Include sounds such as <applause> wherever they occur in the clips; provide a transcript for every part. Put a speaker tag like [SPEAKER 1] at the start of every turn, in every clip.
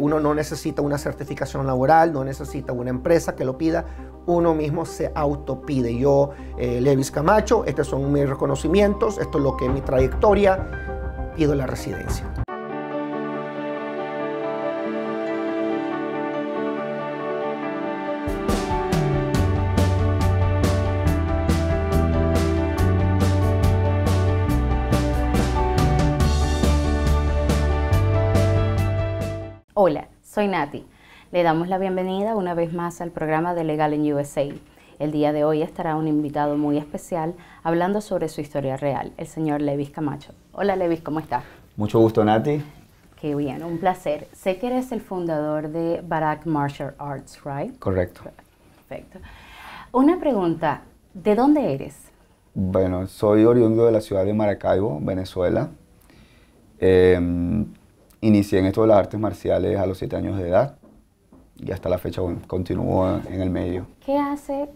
[SPEAKER 1] uno no necesita una certificación laboral, no necesita una empresa que lo pida, uno mismo se autopide. Yo, eh, Levis Camacho, estos son mis reconocimientos, esto es lo que es mi trayectoria, pido la residencia.
[SPEAKER 2] Nati. Le damos la bienvenida una vez más al programa de Legal in USA. El día de hoy estará un invitado muy especial hablando sobre su historia real, el señor Levis Camacho. Hola Levis, ¿cómo estás?
[SPEAKER 3] Mucho gusto Nati.
[SPEAKER 2] Qué bien, un placer. Sé que eres el fundador de Barack Martial Arts, ¿right? Correcto. Perfecto. Una pregunta, ¿de dónde eres?
[SPEAKER 3] Bueno, soy oriundo de la ciudad de Maracaibo, Venezuela. Em, Inicié en esto de las artes marciales a los 7 años de edad y hasta la fecha bueno, continúo en el medio.
[SPEAKER 2] ¿Qué hace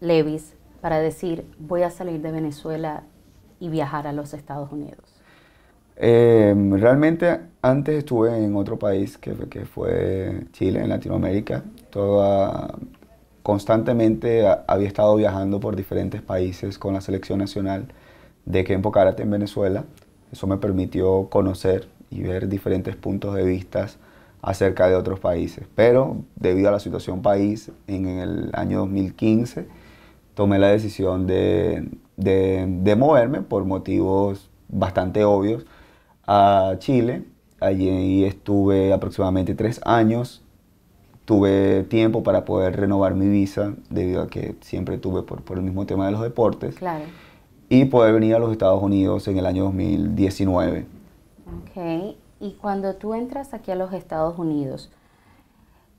[SPEAKER 2] Levis para decir voy a salir de Venezuela y viajar a los Estados Unidos?
[SPEAKER 3] Em, realmente antes estuve en otro país que, fue Chile, en Latinoamérica. Toda, constantemente había estado viajando por diferentes países con la selección nacional de Kempo Karate en Venezuela. Eso me permitió conocer y ver diferentes puntos de vista acerca de otros países. Pero debido a la situación país, en el año 2015 tomé la decisión de, de, de moverme por motivos bastante obvios a Chile. Allí estuve aproximadamente tres años. Tuve tiempo para poder renovar mi visa, debido a que siempre tuve por, por el mismo tema de los deportes. Y poder venir a los Estados Unidos en el año 2019.
[SPEAKER 2] Ok, y cuando tú entras aquí a los Estados Unidos,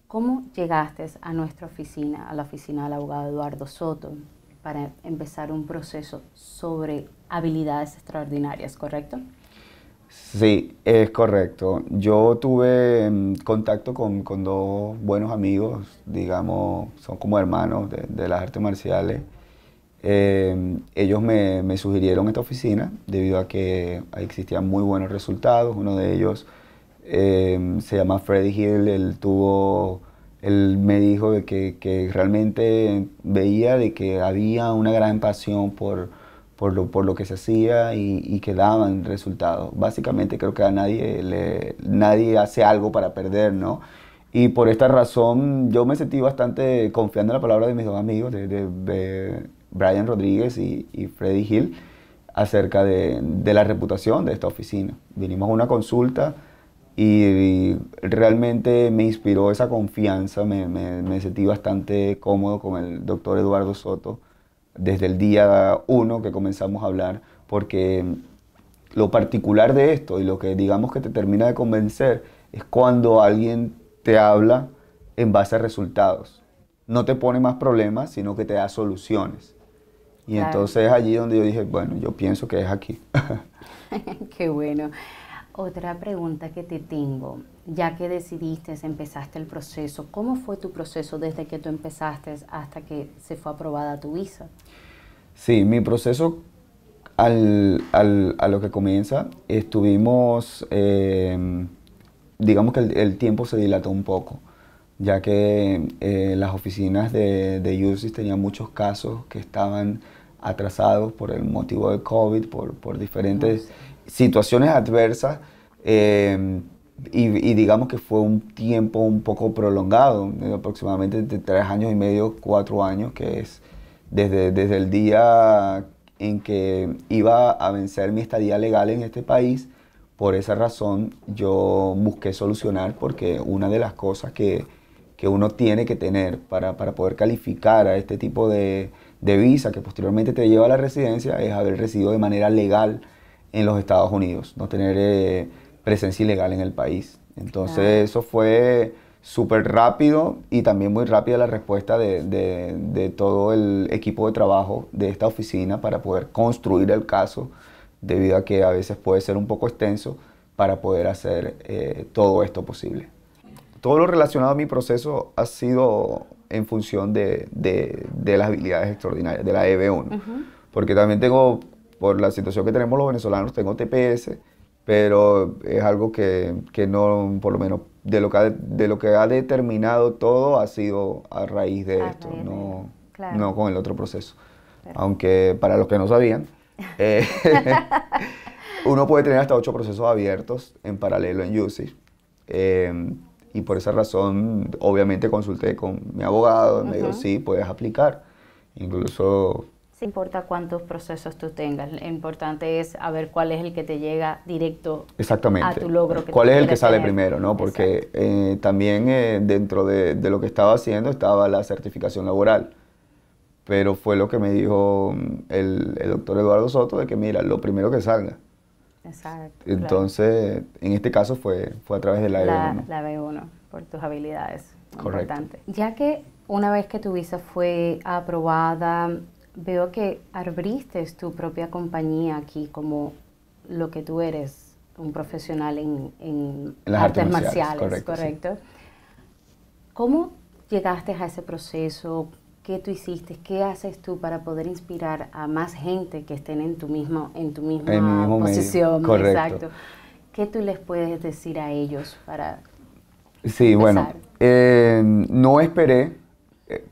[SPEAKER 2] ¿cómo llegaste a nuestra oficina, a la oficina del abogado Eduardo Soto, para empezar un proceso sobre habilidades extraordinarias, correcto?
[SPEAKER 3] Sí, es correcto. Yo tuve em, contacto con, dos buenos amigos, digamos, son como hermanos de las artes marciales Em, ellos me, sugirieron esta oficina debido a que existían muy buenos resultados. Uno de ellos em, se llama Freddy Hill, él tuvo, él me dijo que, realmente veía de que había una gran pasión por, por, lo, por lo que se hacía y, que daban resultados. Básicamente creo que a nadie, le, nadie hace algo para perder, ¿no? Y por esta razón yo me sentí bastante confiando en la palabra de mis dos amigos, Brian Rodríguez y, y Freddy Hill acerca de, la reputación de esta oficina. Vinimos a una consulta y, realmente me inspiró esa confianza, me, me, sentí bastante cómodo con el doctor Eduardo Soto desde el día uno que comenzamos a hablar, porque lo particular de esto y lo que digamos que te termina de convencer es cuando alguien te habla en base a resultados. No te pone más problemas, sino que te da soluciones. Y entonces es allí donde yo dije, bueno, yo pienso que es aquí. <laughs>
[SPEAKER 2] <laughs> Qué bueno. Otra pregunta que te tengo, ya que decidiste, empezaste el proceso, ¿cómo fue tu proceso desde que tú empezaste hasta que se fue aprobada tu visa?
[SPEAKER 3] Sí, mi proceso al, al, a lo que comienza, estuvimos, em, digamos que el, tiempo se dilató un poco, ya que eh, las oficinas de, de tenían muchos casos que estaban atrasados por el motivo de COVID, por, por diferentes situaciones adversas. Eh, y, digamos que fue un tiempo un poco prolongado, eh, aproximadamente de tres años y medio, cuatro años, que es desde, desde el día en que iba a vencer mi estadía legal en este país. Por esa razón yo busqué solucionar porque una de las cosas que, uno tiene que tener para, para poder calificar a este tipo de, de visa que posteriormente te lleva a la residencia es haber residido de manera legal en los Estados Unidos, no tener eh, presencia ilegal en el país. Entonces eso fue súper rápido y también muy rápida la respuesta de, todo el equipo de trabajo de esta oficina para poder construir el caso, debido a que a veces puede ser un poco extenso para poder hacer eh, todo esto posible. Todo lo relacionado a mi proceso ha sido en función de, de, las habilidades extraordinarias, de la EB1. Porque también tengo, por la situación que tenemos los venezolanos, tengo TPS, pero es algo que, que no, por lo menos de lo, que ha, de lo que ha determinado todo, ha sido a raíz de esto, no, no con el otro proceso. Aunque para los que no sabían, <laughs> eh, <laughs> uno puede tener hasta ocho procesos abiertos en paralelo en UCI. Eh, y por esa razón, obviamente, consulté con mi abogado, me dijo, sí, puedes aplicar. Incluso...
[SPEAKER 2] Se importa cuántos procesos tú tengas, lo importante es saber cuál es el que te llega directo
[SPEAKER 3] Exactamente. a tu logro. ¿Cuál es el que sale primero? ¿no? Porque eh, también eh, dentro de, lo que estaba haciendo estaba la certificación laboral pero fue lo que me dijo mm, el, el, doctor Eduardo Soto, de que mira, lo primero que salga. Exacto. Entonces, en este caso fue, fue a través de la, B1.
[SPEAKER 2] La B1, por tus habilidades. Correcto. Ya que una vez que tu visa fue aprobada, veo que abriste tu propia compañía aquí como lo que tú eres, un profesional en, las artes, marciales, correcto. ¿Cómo llegaste a ese proceso? ¿Qué tú hiciste? ¿Qué haces tú para poder inspirar a más gente que estén en tu mismo en tu misma posición? Exacto. ¿Qué tú les puedes decir a ellos para
[SPEAKER 3] Sí, bueno, eh, no esperé eh,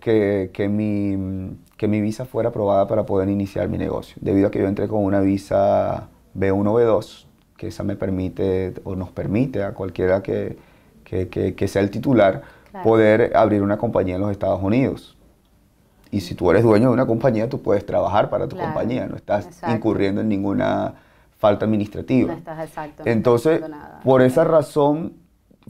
[SPEAKER 3] que, mi, que mi visa fuera aprobada para poder iniciar mi negocio, debido a que yo entré con una visa B1, B2, que esa me permite o nos permite a cualquiera que, sea el titular poder abrir una compañía en los Estados Unidos. Y si tú eres dueño de una compañía, tú puedes trabajar para tu compañía, no estás incurriendo en ninguna falta administrativa. Entonces, por esa razón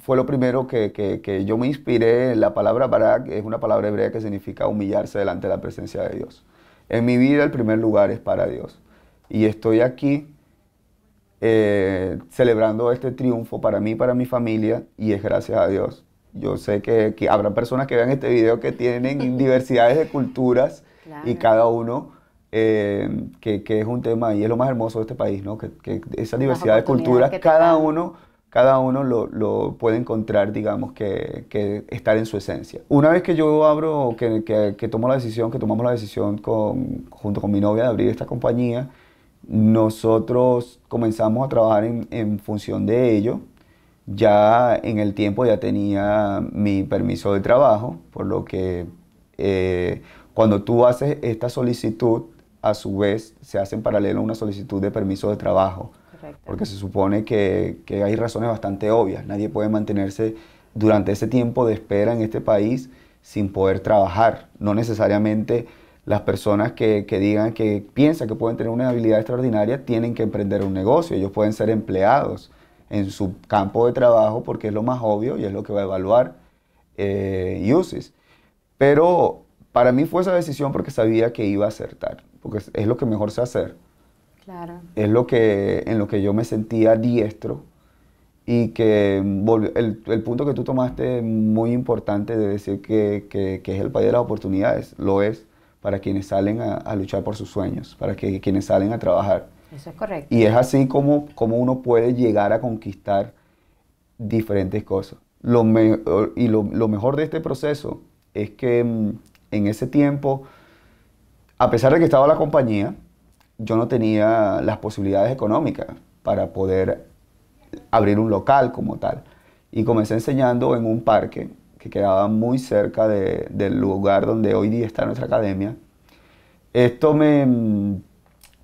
[SPEAKER 3] fue lo primero que, yo me inspiré. La palabra barak es una palabra hebrea que significa humillarse delante de la presencia de Dios. En mi vida el primer lugar es para Dios. Y estoy aquí eh, celebrando este triunfo para mí, para mi familia, y es gracias a Dios. Yo sé que, habrá personas que vean este video que tienen <laughs> diversidades de culturas y cada uno, eh, que, es un tema y es lo más hermoso de este país, ¿no? Que, esa diversidad de culturas, cada uno, cada uno lo, puede encontrar, digamos, que, estar en su esencia. Una vez que yo abro, que, tomo la decisión, que tomamos la decisión junto con mi novia de abrir esta compañía, nosotros comenzamos a trabajar en función de ello ya en el tiempo ya tenía mi permiso de trabajo, por lo que eh, cuando tú haces esta solicitud, a su vez se hace en paralelo una solicitud de permiso de trabajo. Porque se supone que, hay razones bastante obvias. Nadie puede mantenerse durante ese tiempo de espera en este país sin poder trabajar. No necesariamente las personas que, que digan que piensan que pueden tener una habilidad extraordinaria tienen que emprender un negocio. Ellos pueden ser empleados en su campo de trabajo porque es lo más obvio y es lo que va a evaluar eh, Pero para mí fue esa decisión porque sabía que iba a acertar, porque es, lo que mejor se hace. Es lo que, en lo que yo me sentía diestro y que el, el, punto que tú tomaste muy importante de decir que, que, es el país de las oportunidades, lo es para quienes salen a, a luchar por sus sueños, para que, quienes salen a trabajar correcto. Y es así como, como uno puede llegar a conquistar diferentes cosas. Lo y lo, mejor de este proceso es que mm, en ese tiempo, a pesar de que estaba la compañía, yo no tenía las posibilidades económicas para poder abrir un local como tal. Y comencé enseñando en un parque que quedaba muy cerca del lugar donde hoy día está nuestra academia. Esto me mm,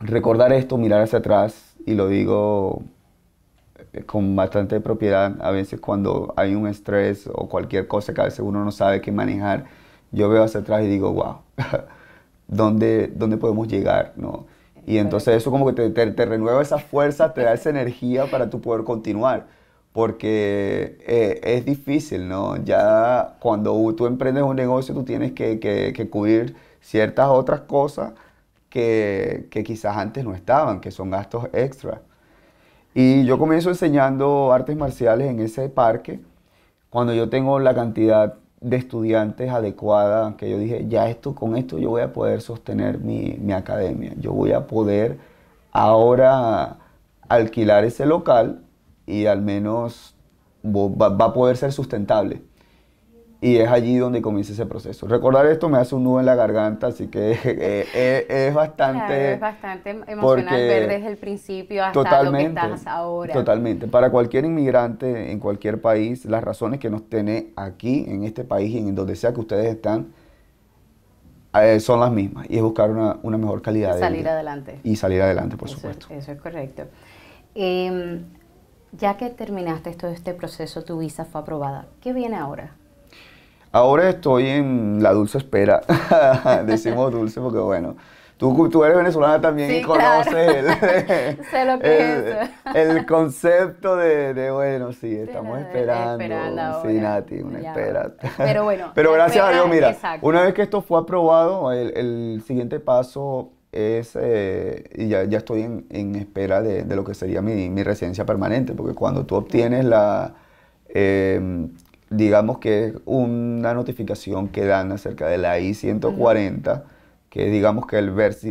[SPEAKER 3] recordar esto, mirar hacia atrás, y lo digo eh, con bastante propiedad, a veces cuando hay un estrés o cualquier cosa que a veces uno no sabe qué manejar, yo veo hacia atrás y digo, wow, <laughs> ¿dónde, dónde podemos llegar? ¿no? Y entonces eso como que te, te, renueva esa fuerza, te da esa energía para tu poder continuar. Porque eh, es difícil, ¿no? Ya cuando tú emprendes un negocio, tú tienes que, que, que cubrir ciertas otras cosas que, que quizás antes no estaban, que son gastos extra. Y yo comienzo enseñando artes marciales en ese parque cuando yo tengo la cantidad de estudiantes adecuada, que yo dije, ya esto, con esto yo voy a poder sostener mi, academia, yo voy a poder ahora alquilar ese local y al menos va a poder ser sustentable y es allí donde comienza ese proceso. Recordar esto me hace un nudo en la garganta, así que <laughs> eh, eh, es bastante... es
[SPEAKER 2] bastante emocional ver desde el principio hasta lo que estás ahora.
[SPEAKER 3] Totalmente. Para cualquier inmigrante en cualquier país, las razones que nos tiene aquí, en este país y en donde sea que ustedes están, eh, son las mismas. Y es buscar una, mejor calidad de vida. salir adelante. Y salir adelante, por supuesto.
[SPEAKER 2] Eso es correcto. Em, ya que terminaste todo este proceso, tu visa fue aprobada. ¿Qué viene ahora?
[SPEAKER 3] Ahora estoy en la dulce espera. <laughs> Decimos dulce porque, bueno, tú, tú eres venezolana también y conoces
[SPEAKER 2] <laughs> el,
[SPEAKER 3] concepto de, bueno, sí, estamos esperando. esperando sí, Nati, una espera. Pero
[SPEAKER 2] bueno. <laughs> Pero gracias a Dios, mira, una vez
[SPEAKER 3] que esto fue aprobado, el, siguiente paso es, eh, y ya, estoy en, espera de, lo que sería mi, mi residencia permanente, porque cuando tú obtienes la... Eh, digamos que es una notificación que dan acerca de la I-140, que es digamos que el,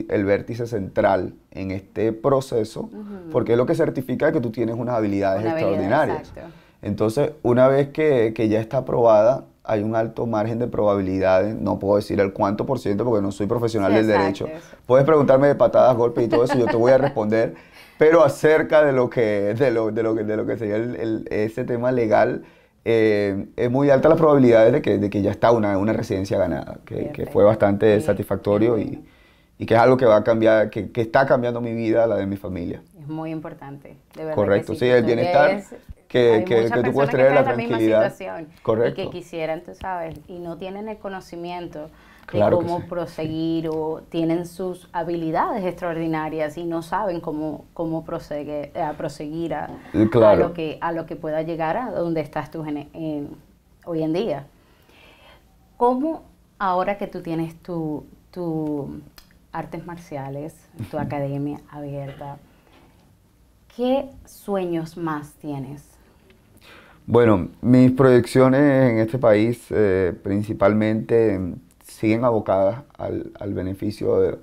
[SPEAKER 3] el vértice central en este proceso, porque es lo que certifica que tú tienes unas habilidades extraordinarias. Entonces, una vez que, ya está aprobada, hay un alto margen de probabilidades, no puedo decir el cuánto por ciento porque no soy profesional del derecho. Puedes preguntarme de patadas, golpes y todo eso, yo te voy a responder, <laughs> pero acerca de lo que, de lo, de lo, de lo que sería el, ese tema legal, eh, es muy alta la probabilidad de que, de que ya está una, una residencia ganada, que, que fue bastante satisfactorio y, y, que es algo que va a cambiar, que, que, está cambiando mi vida, la de mi familia.
[SPEAKER 2] Es muy importante, de verdad. Correcto, sí, el bienestar que, que, tú puedes tener la tranquilidad. Correcto. Y que quisieran, tú sabes, y no tienen el conocimiento cómo proseguir o tienen sus habilidades extraordinarias y no saben cómo, cómo eh, a proseguir a, eh, a, lo que, a lo que pueda llegar a donde estás tú hoy en día. ¿Cómo ahora que tú tienes tu, tu artes marciales, tu academia abierta, ¿qué sueños más tienes?
[SPEAKER 3] Bueno, mis proyecciones en este país eh, principalmente siguen abocadas al, al beneficio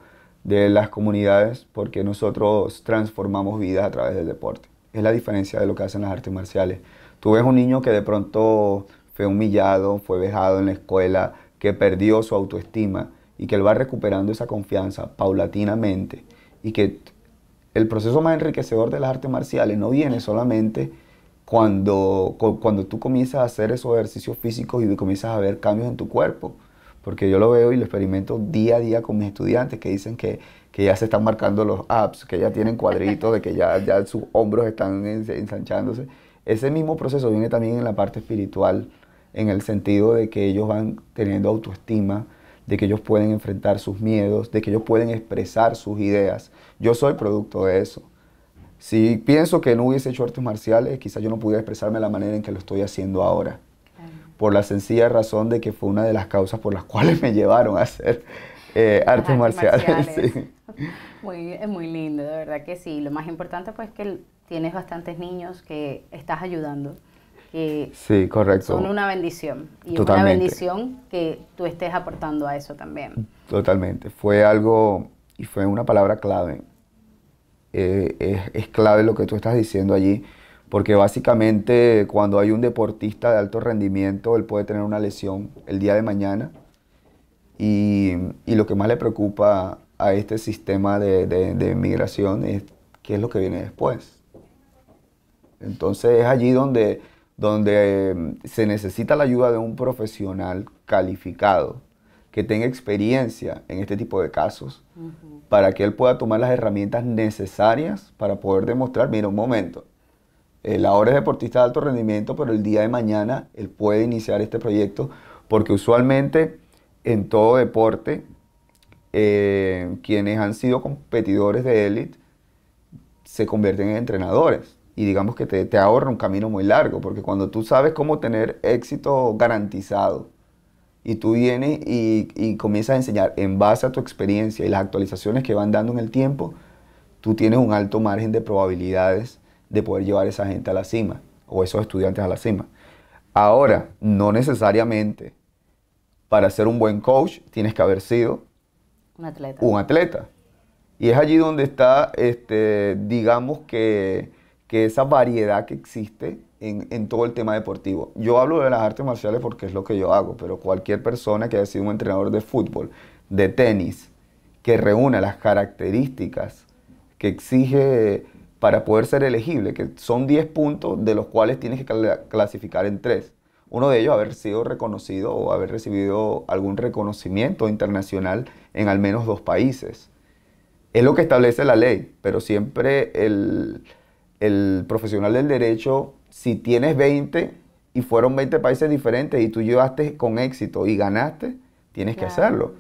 [SPEAKER 3] de, las comunidades porque nosotros transformamos vidas a través del deporte. Es la diferencia de lo que hacen las artes marciales. Tú ves un niño que de pronto fue humillado, fue vejado en la escuela, que perdió su autoestima y que él va recuperando esa confianza paulatinamente y que el proceso más enriquecedor de las artes marciales no viene solamente cuando, cuando tú comienzas a hacer esos ejercicios físicos y comienzas a ver cambios en tu cuerpo, porque yo lo veo y lo experimento día a día con mis estudiantes que dicen que, ya se están marcando los apps, que ya tienen cuadritos, de que ya, sus hombros están ensanchándose. Ese mismo proceso viene también en la parte espiritual, en el sentido de que ellos van teniendo autoestima, de que ellos pueden enfrentar sus miedos, de que ellos pueden expresar sus ideas. Yo soy producto de eso. Si pienso que no hubiese hecho artes marciales, quizás yo no pudiera expresarme la manera en que lo estoy haciendo ahora por la sencilla razón de que fue una de las causas por las cuales me llevaron a hacer eh, artes, <laughs> marciales. Sí.
[SPEAKER 2] Muy, es muy lindo, de verdad que sí. Lo más importante pues es que tienes bastantes niños que estás ayudando. Que sí,
[SPEAKER 3] correcto. Son una
[SPEAKER 2] bendición. Y es una bendición que tú estés aportando a eso también.
[SPEAKER 3] Totalmente. Fue algo, y fue una palabra clave. Eh, es, es clave lo que tú estás diciendo allí porque básicamente cuando hay un deportista de alto rendimiento, él puede tener una lesión el día de mañana y, lo que más le preocupa a este sistema de, de, migración es qué es lo que viene después. Entonces es allí donde, donde em, se necesita la ayuda de un profesional calificado que tenga experiencia en este tipo de casos para que él pueda tomar las herramientas necesarias para poder demostrar, mira un momento, el eh, ahora es deportista de alto rendimiento, pero el día de mañana él puede iniciar este proyecto porque usualmente en todo deporte, eh, quienes han sido competidores de élite se convierten en entrenadores y digamos que te, te, ahorra un camino muy largo, porque cuando tú sabes cómo tener éxito garantizado y tú vienes y, y comienzas a enseñar en base a tu experiencia y las actualizaciones que van dando en el tiempo, tú tienes un alto margen de probabilidades de poder llevar esa gente a la cima o esos estudiantes a la cima. Ahora, no necesariamente para ser un buen coach tienes que haber sido un atleta. Y es allí donde está, este, digamos que, esa variedad que existe en, en, todo el tema deportivo. Yo hablo de las artes marciales porque es lo que yo hago, pero cualquier persona que haya sido un entrenador de fútbol, de tenis, que reúna las características que exige para poder ser elegible, que son 10 puntos de los cuales tienes que clasificar en 3. Uno de ellos haber sido reconocido o haber recibido algún reconocimiento internacional en al menos dos países. Es lo que establece la ley, pero siempre el, profesional del derecho, si tienes 20 y fueron 20 países diferentes y tú llevaste con éxito y ganaste, tienes que hacerlo.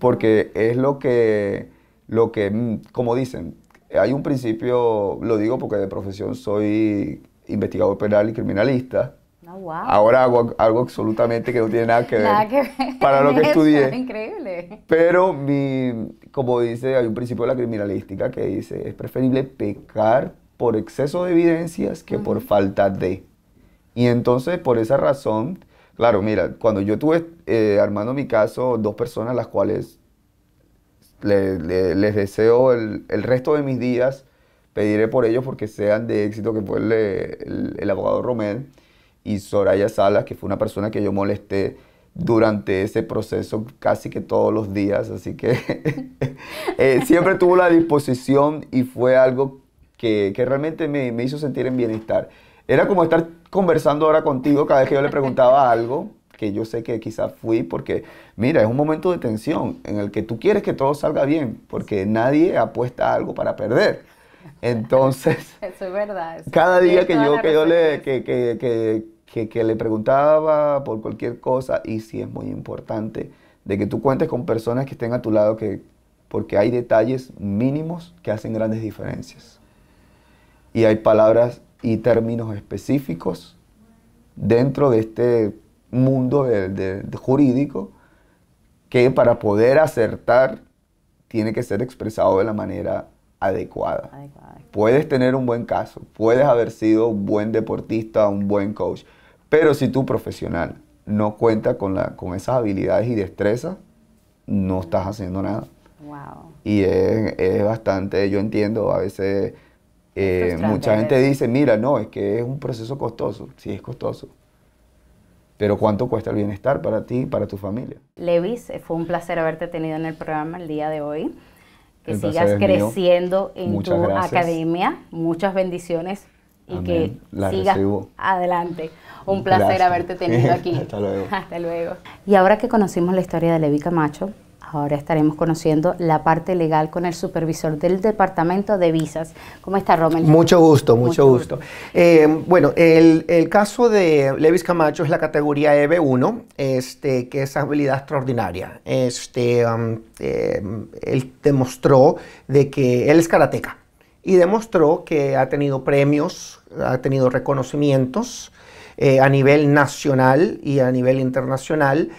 [SPEAKER 3] Porque es lo que, lo que, mm, como dicen, hay un principio, lo digo porque de profesión soy investigador penal y criminalista.
[SPEAKER 2] Ah, Ahora
[SPEAKER 3] hago algo absolutamente que no tiene nada que <laughs> ver,
[SPEAKER 2] para lo que estudié. estudié. Increíble.
[SPEAKER 3] Pero mi, como dice, hay un principio de la criminalística que dice, es preferible pecar por exceso de evidencias que por falta de. Y entonces, por esa razón, claro, mira, cuando yo tuve eh, armando mi caso, dos personas las cuales les deseo el, resto de mis días, pediré por ellos porque sean de éxito, que fue el, abogado Romel y Soraya Salas, que fue una persona que yo molesté durante ese proceso casi que todos los días, así que <laughs> eh, siempre tuvo la disposición y fue algo que, realmente me, me, hizo sentir en bienestar. Era como estar conversando ahora contigo cada vez que yo le preguntaba algo que yo sé que quizás fui porque, mira, es un momento de tensión en el que tú quieres que todo salga bien, porque nadie apuesta algo para perder. Entonces,
[SPEAKER 2] <laughs> es cada día que yo, que yo
[SPEAKER 3] le, que, que, que, le preguntaba por cualquier cosa, y sí es muy importante de que tú cuentes con personas que estén a tu lado, que, porque hay detalles mínimos que hacen grandes diferencias. Y hay palabras y términos específicos dentro de este mundo jurídico que para poder acertar tiene que ser expresado de la manera adecuada. Puedes tener un buen caso, puedes haber sido un buen deportista, un buen coach, pero si tu profesional no cuenta con, la, con esas habilidades y destrezas, no estás haciendo nada. Y es, bastante, yo entiendo, a veces eh, mucha gente dice, mira, no, es que es un proceso costoso, sí es costoso, pero cuánto cuesta el bienestar para ti y para tu familia.
[SPEAKER 2] Levis, eh, fue un placer haberte tenido en el programa el día de hoy. Que sigas creciendo en tu academia. Muchas bendiciones y que sigas adelante. Un placer haberte tenido aquí. <laughs> Hasta luego. Hasta luego. Y ahora que conocimos la historia de Levi Camacho, Ahora estaremos conociendo la parte legal con el supervisor del Departamento de Visas.
[SPEAKER 1] ¿Cómo está, Romel? Mucho gusto, mucho, gusto. Eh, bueno, el, caso de Levis Camacho es la categoría EB1, este, que es habilidad extraordinaria. Este, um, eh, él demostró de que él es karateca y demostró que ha tenido premios, ha tenido reconocimientos eh, a nivel nacional y a nivel internacional,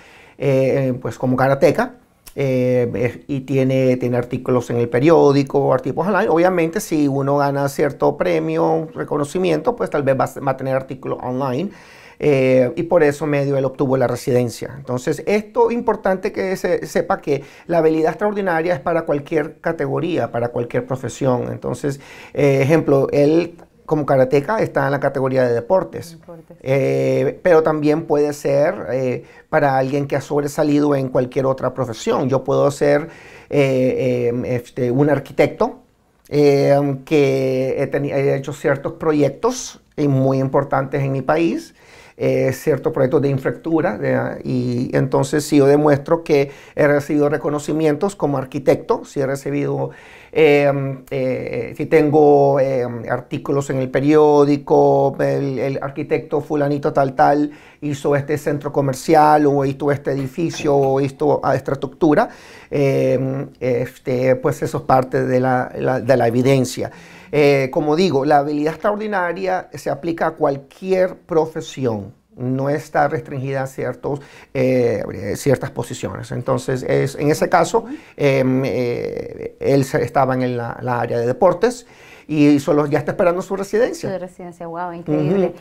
[SPEAKER 1] pues como karateca eh, y tiene, tiene artículos en el periódico, artículos online. Obviamente, si uno gana cierto premio, reconocimiento, pues tal vez va, a tener artículos online. Eh, y por eso medio él obtuvo la residencia. Entonces, esto importante que se sepa que la habilidad extraordinaria es para cualquier categoría, para cualquier profesión. Entonces, eh, ejemplo, él como karateca está en la categoría de deportes, eh, pero también puede ser eh, para alguien que ha sobresalido en cualquier otra profesión. Yo puedo ser eh, em, este, un arquitecto em, que he, he, hecho ciertos proyectos muy importantes en mi país eh, ciertos proyectos de infraestructura y entonces si yo demuestro que he recibido reconocimientos como arquitecto, si he recibido, em, eh, si tengo em, artículos en el periódico, el, arquitecto fulanito tal tal hizo este centro comercial o hizo este edificio o hizo esta estructura, em, este, pues eso es parte de la, de la evidencia. Eh, como digo, la habilidad extraordinaria se aplica a cualquier profesión, no está restringida a ciertos, eh, eh, ciertas posiciones. Entonces, es, en ese caso, em, eh, él estaba en la, área de deportes y solo ya está esperando su residencia. Su
[SPEAKER 2] residencia, wow, increíble.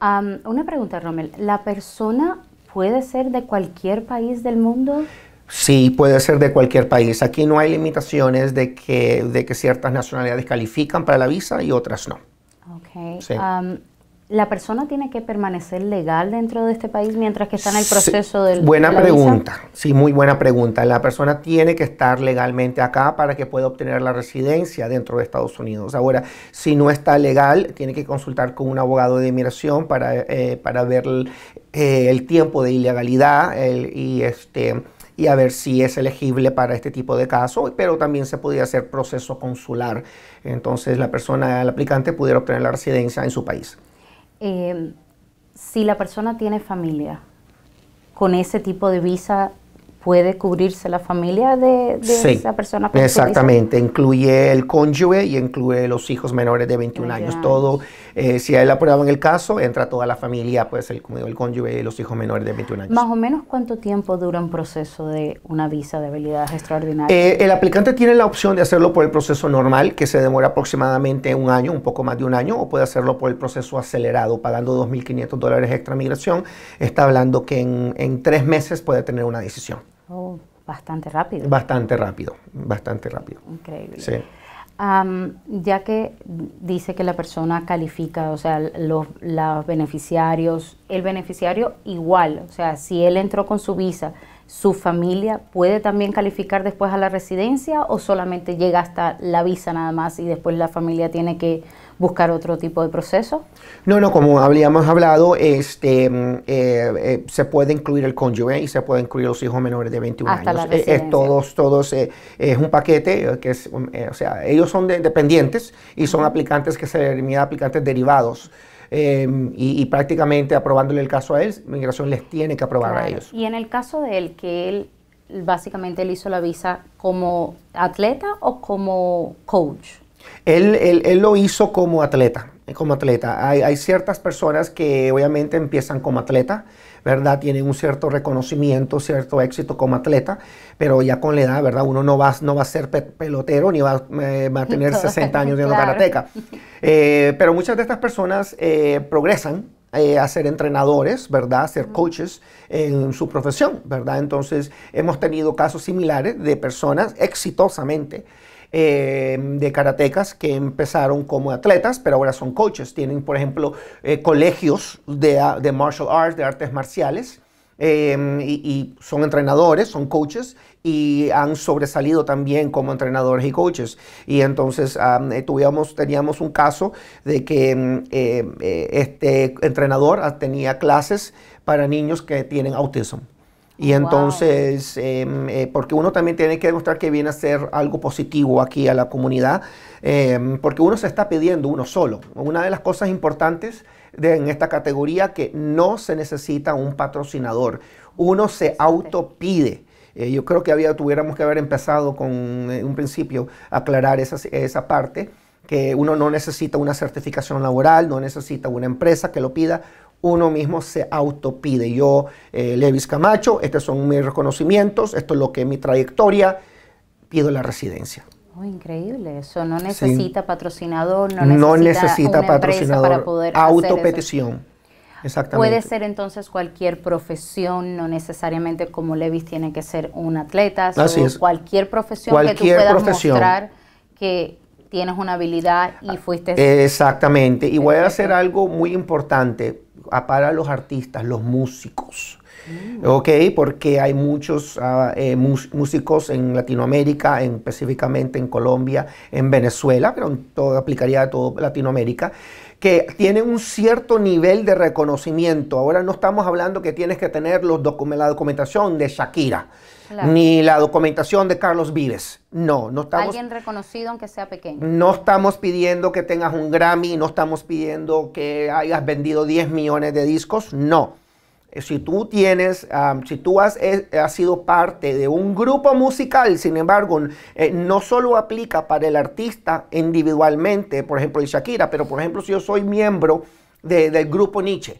[SPEAKER 2] una pregunta, Rommel, ¿la persona puede ser de cualquier país del mundo?
[SPEAKER 1] Sí, puede ser de cualquier país. Aquí no hay limitaciones de que, de que ciertas nacionalidades califican para la visa y otras no.
[SPEAKER 2] Ok. Um, ¿La persona tiene que permanecer legal dentro de este país mientras que está en el proceso del del... Buena pregunta,
[SPEAKER 1] sí, muy buena pregunta. La persona tiene que estar legalmente acá para que pueda obtener la residencia dentro de Estados Unidos. Ahora, si no está legal, tiene que consultar con un abogado de inmigración para, eh, ver eh, el, tiempo de ilegalidad y este y a ver si es elegible para este tipo de caso, pero también se podía hacer proceso consular. Entonces la persona, el aplicante, pudiera obtener la residencia en su país.
[SPEAKER 2] Eh, si la persona tiene familia, con ese tipo de visa puede cubrirse la familia de, de esa persona. Exactamente,
[SPEAKER 1] incluye el cónyuge y incluye los hijos menores de 21 años. Todo, eh, si hay la en el caso, entra toda la familia, puede el, el cónyuge y los hijos menores de 21 años. Más
[SPEAKER 2] o menos cuánto tiempo dura un proceso de una visa de habilidades extraordinarias.
[SPEAKER 1] Eh, el aplicante tiene la opción de hacerlo por el proceso normal, que se demora aproximadamente un año, un poco más de un año, o puede hacerlo por el proceso acelerado, pagando 2.500 dólares extra migración. Está hablando que en tres meses puede tener una decisión.
[SPEAKER 2] Oh, bastante rápido.
[SPEAKER 1] Bastante rápido, bastante rápido. Increíble. Sí.
[SPEAKER 2] ya que dice que la persona califica, o sea, los, beneficiarios, el beneficiario igual, o sea, si él entró con su visa, su familia puede también calificar después a la residencia o solamente llega hasta la visa nada más y después la familia tiene que buscar otro tipo de proceso?
[SPEAKER 1] No, no, como habíamos hablado, este, mm, eh, eh, se puede incluir el cónyuge y se puede incluir los hijos menores de 21 años. Eh, es todos, todos, es un paquete que es, o sea, ellos son dependientes y son aplicantes que se denominan aplicantes derivados. Em, y, prácticamente aprobándole el caso a él, migración les tiene que aprobar a ellos.
[SPEAKER 2] Y en el caso de él, que él básicamente él hizo la visa como atleta o como coach?
[SPEAKER 1] Él, lo hizo como atleta, como atleta. Hay, ciertas personas que obviamente empiezan como atleta, ¿verdad? Tienen un cierto reconocimiento, cierto éxito como atleta, pero ya con la edad, ¿verdad? Uno no va, no va a ser pelotero ni va, eh, a tener 60 <laughs> años de la karateca. Eh, pero muchas de estas personas eh, progresan, a ser entrenadores, ¿verdad? A ser coaches en su profesión, ¿verdad? Entonces hemos tenido casos similares de personas exitosamente Em, de karatecas que empezaron como atletas, pero ahora son coaches. Tienen, por ejemplo, eh, colegios de, de, martial arts, de artes marciales. Em, y, son entrenadores, son coaches y han sobresalido también como entrenadores y coaches. Y entonces eh, teníamos un caso de que em, eh, este entrenador ah, tenía clases para niños que tienen autismo. Y entonces, em, eh, porque uno también tiene que demostrar que viene a ser algo positivo aquí a la comunidad, em, porque uno se está pidiendo uno solo. Una de las cosas importantes de, en esta categoría que no se necesita un patrocinador, uno se autopide. Eh, yo creo que había, tuviéramos que haber empezado con eh, un principio aclarar esa, esa parte que uno no necesita una certificación laboral, no necesita una empresa que lo pida, uno mismo se autopide. Yo, eh, Levis Camacho, estos son mis reconocimientos, esto es lo que es mi trayectoria, pido la residencia.
[SPEAKER 2] Oh, increíble, eso no necesita patrocinador, no necesita, patrocinador para poder autopetición.
[SPEAKER 1] Exactamente. Puede
[SPEAKER 2] ser entonces cualquier profesión, no necesariamente como Levis tiene que ser un atleta, sino cualquier profesión que tú puedas mostrar que, tienes una habilidad y fuiste... Ah,
[SPEAKER 1] exactamente. Y voy a hacer algo muy importante ah, para los artistas, los músicos. Mm. ¿Ok? Porque hay muchos ah, eh, músicos en Latinoamérica, específicamente en Colombia, en Venezuela, pero todo, aplicaría a toda Latinoamérica que tienen un cierto nivel de reconocimiento. Ahora no estamos hablando que tienes que tener los la documentación de Shakira, ni la documentación de Carlos Vives. No, no estamos... Alguien
[SPEAKER 2] reconocido aunque sea pequeño.
[SPEAKER 1] No estamos pidiendo que tengas un Grammy, no estamos pidiendo que hayas vendido 10 millones de discos, no. Eh, si tú tienes, si tú eh, has, sido parte de un grupo musical, sin embargo, eh, no solo aplica para el artista individualmente, por ejemplo, el Shakira, pero por ejemplo, si yo soy miembro del grupo Nietzsche,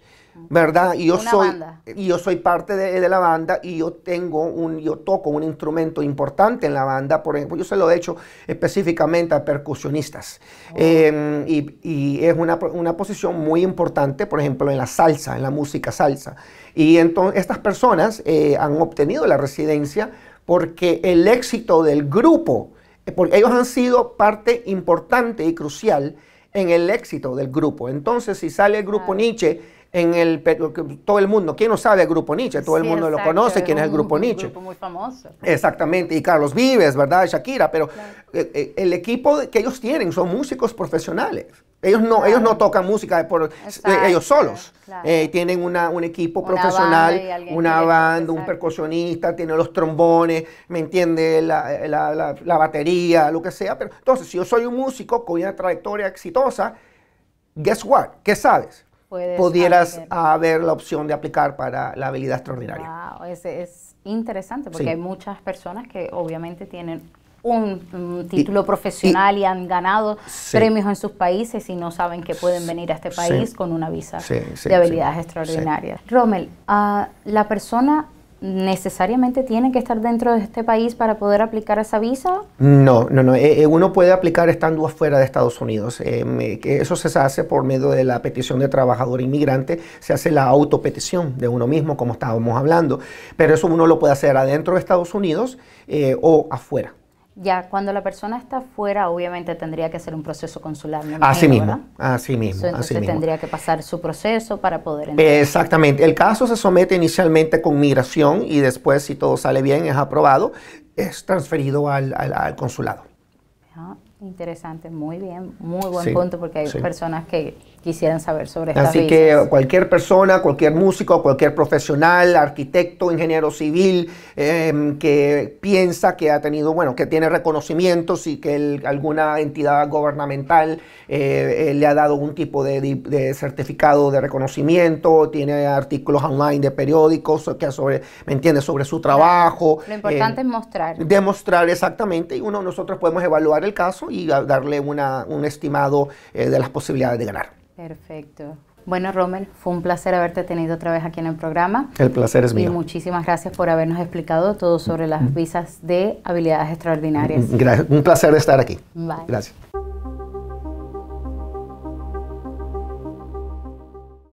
[SPEAKER 1] ¿verdad? Y yo soy y yo soy parte de, la banda y yo tengo un yo toco un instrumento importante en la banda, por ejemplo, yo se lo he hecho específicamente a percusionistas. Oh. Em, y, es una, posición muy importante, por ejemplo, en la salsa, en la música salsa. Y entonces estas personas eh, han obtenido la residencia porque el éxito del grupo, eh, porque ellos han sido parte importante y crucial en el éxito del grupo. Entonces, si sale el grupo Nietzsche en el todo el mundo, ¿quién no sabe el grupo Nietzsche? Todo el mundo lo conoce, quién es el grupo Nietzsche. Un grupo
[SPEAKER 2] muy famoso.
[SPEAKER 1] Exactamente, y Carlos Vives, ¿verdad? Shakira, pero eh, eh, el, equipo que ellos tienen son músicos profesionales. Ellos no, ellos no tocan música por eh, ellos solos. tienen una, un equipo profesional, una banda, un percusionista, tienen los trombones, ¿me entiende? La, la, la batería, lo que sea. Pero, entonces, si yo soy un músico con una trayectoria exitosa, guess what? ¿Qué sabes? pudieras haber. la opción de aplicar para la habilidad extraordinaria.
[SPEAKER 2] es, interesante porque hay muchas personas que obviamente tienen un, título profesional y, han ganado premios en sus países y no saben que pueden venir a este país con una visa de habilidades extraordinarias. Rommel, ah, la persona necesariamente tiene que estar dentro de este país para poder aplicar esa visa?
[SPEAKER 1] No, no, no. Eh, eh, uno puede aplicar estando afuera de Estados Unidos. Eh, eso se hace por medio de la petición de trabajador inmigrante. Se hace la autopetición de uno mismo, como estábamos hablando. Pero eso uno lo puede hacer adentro de Estados Unidos o afuera.
[SPEAKER 2] Ya, cuando la persona está fuera, obviamente tendría que hacer un proceso consular. ¿no? así mismo,
[SPEAKER 1] así mismo. Entonces, tendría
[SPEAKER 2] que pasar su proceso para poder entrar.
[SPEAKER 1] Exactamente. El caso se somete inicialmente con migración y después, si todo sale bien, es aprobado, es transferido al, consulado.
[SPEAKER 2] Interesante, muy bien, muy buen punto porque hay personas que quisieran saber sobre estas Así que
[SPEAKER 1] cualquier persona, cualquier músico, cualquier profesional, arquitecto, ingeniero civil em, que piensa que ha tenido, bueno, que tiene reconocimientos y que alguna entidad gubernamental eh, eh, le ha dado un tipo de, de, certificado de reconocimiento, tiene artículos online de periódicos que sobre, ¿me entiendes?, sobre su trabajo. Lo importante em, es mostrar. Demostrar exactamente y uno nosotros podemos evaluar el caso y darle una, un estimado eh, de las posibilidades de ganar.
[SPEAKER 2] Perfecto. Bueno, Romer, fue un placer haberte tenido otra vez aquí en el programa. El placer es mío. Y muchísimas gracias por habernos explicado todo sobre las visas de habilidades extraordinarias. Gracias. Un placer estar aquí. Bye.
[SPEAKER 1] Gracias.